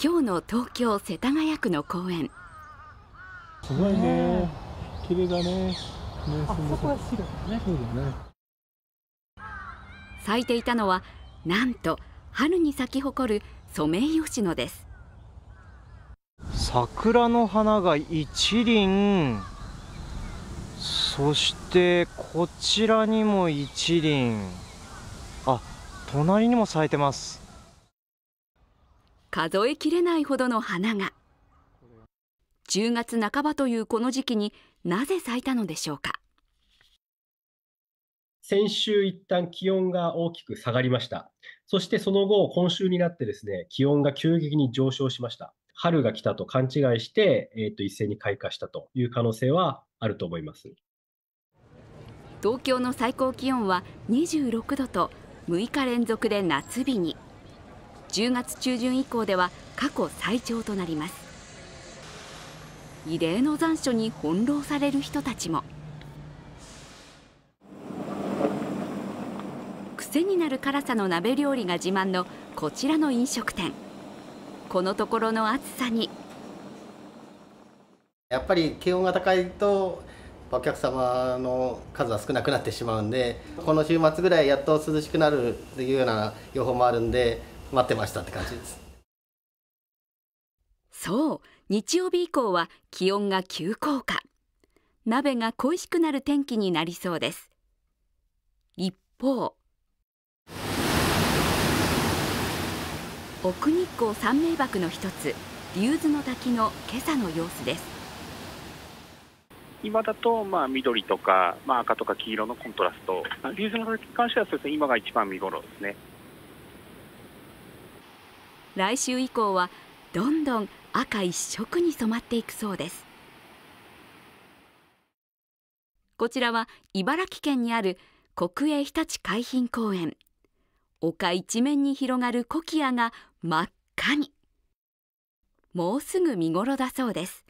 今日の東京・世田谷区の公園すごいね綺麗だねねあそこは白そうだね咲いていたのはなんと春に咲き誇るソメイヨシノです桜の花が一輪そしてこちらにも一輪あ隣にも咲いてます数えきれないほどの花が10月半ばというこの時期になぜ咲いたのでしょうか先週一旦気温が大きく下がりましたそしてその後今週になってですね気温が急激に上昇しました春が来たと勘違いして、えー、と一斉に開花したという可能性はあると思います東京の最高気温は26度と6日連続で夏日に。10月中旬以降では過去最長となります異例の残暑に翻弄される人たちも癖になる辛さの鍋料理が自慢のこちらの飲食店このところの暑さにやっぱり気温が高いとお客様の数は少なくなってしまうんでこの週末ぐらいやっと涼しくなるというような予報もあるんで待ってましたって感じですそう日曜日以降は気温が急降下鍋が恋しくなる天気になりそうです一方奥日光三名瀑の一つ竜頭の滝の今朝の様子です今だと、まあ、緑とか、まあ、赤とか黄色のコントラスト竜頭の滝に関してはそうです、ね、今が一番見頃ですね来週以降はどんどん赤一色に染まっていくそうですこちらは茨城県にある国営ひたち海浜公園丘一面に広がるコキアが真っ赤にもうすぐ見頃だそうです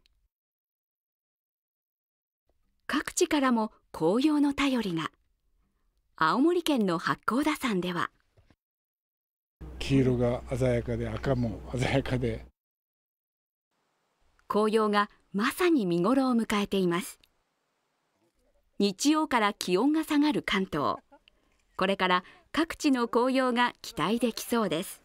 各地からも紅葉の便りが青森県の八甲田山では黄色が鮮やかで赤も鮮やかで紅葉がまさに見ごろを迎えています日曜から気温が下がる関東これから各地の紅葉が期待できそうです